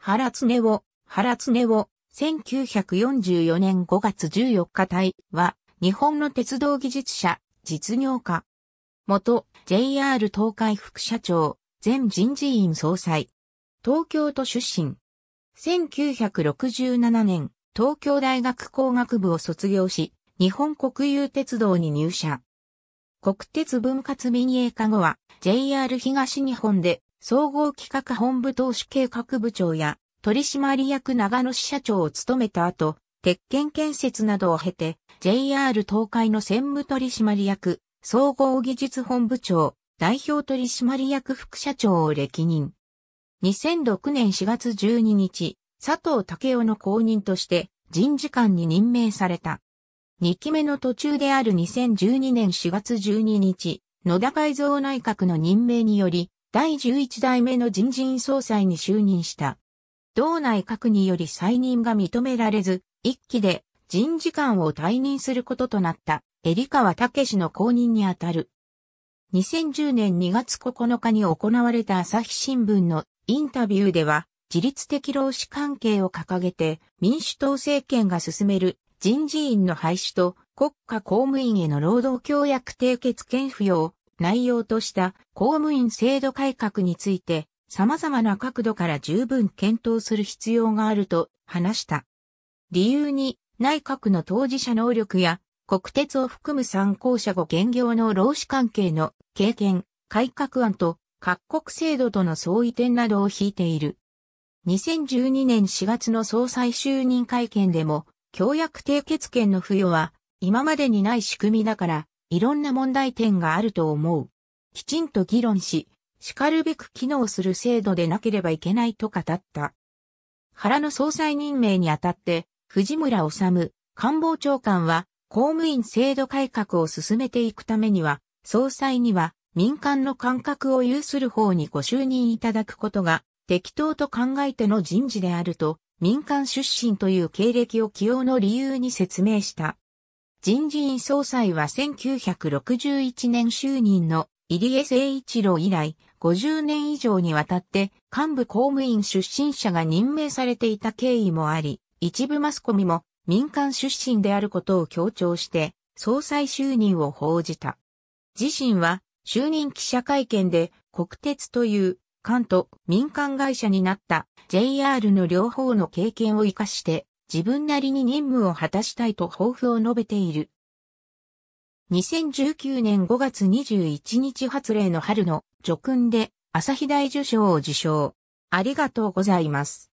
原常を、原常を、1944年5月14日隊は、日本の鉄道技術者、実業家。元、JR 東海副社長、前人事院総裁。東京都出身。1967年、東京大学工学部を卒業し、日本国有鉄道に入社。国鉄分割民営化後は JR 東日本で総合企画本部投資計画部長や取締役長野市社長を務めた後、鉄拳建設などを経て、JR 東海の専務取締役、総合技術本部長、代表取締役副社長を歴任。2006年4月12日、佐藤武雄の後任として人事官に任命された。2期目の途中である2012年4月12日、野田改造内閣の任命により、第11代目の人事院総裁に就任した。同内閣により再任が認められず、一期で人事官を退任することとなったタ川武の後任にあたる。2010年2月9日に行われた朝日新聞のインタビューでは、自律的労使関係を掲げて民主党政権が進める人事院の廃止と国家公務員への労働協約締結権与を内容とした公務員制度改革について様々な角度から十分検討する必要があると話した。理由に内閣の当事者能力や国鉄を含む参考者後現業の労使関係の経験、改革案と各国制度との相違点などを引いている。2012年4月の総裁就任会見でも、協約締結権の付与は今までにない仕組みだからいろんな問題点があると思う。きちんと議論し、叱るべく機能する制度でなければいけないと語った。原の総裁任命にあたって、藤村治官房長官は、公務員制度改革を進めていくためには、総裁には民間の感覚を有する方にご就任いただくことが適当と考えての人事であると、民間出身という経歴を起用の理由に説明した。人事院総裁は1961年就任の入江誠一郎以来、50年以上にわたって幹部公務員出身者が任命されていた経緯もあり、一部マスコミも民間出身であることを強調して、総裁就任を報じた。自身は、就任記者会見で、国鉄という、関東民間会社になった JR の両方の経験を活かして、自分なりに任務を果たしたいと抱負を述べている。2019年5月21日発令の春の叙勲で朝日大受賞を受賞。ありがとうございます。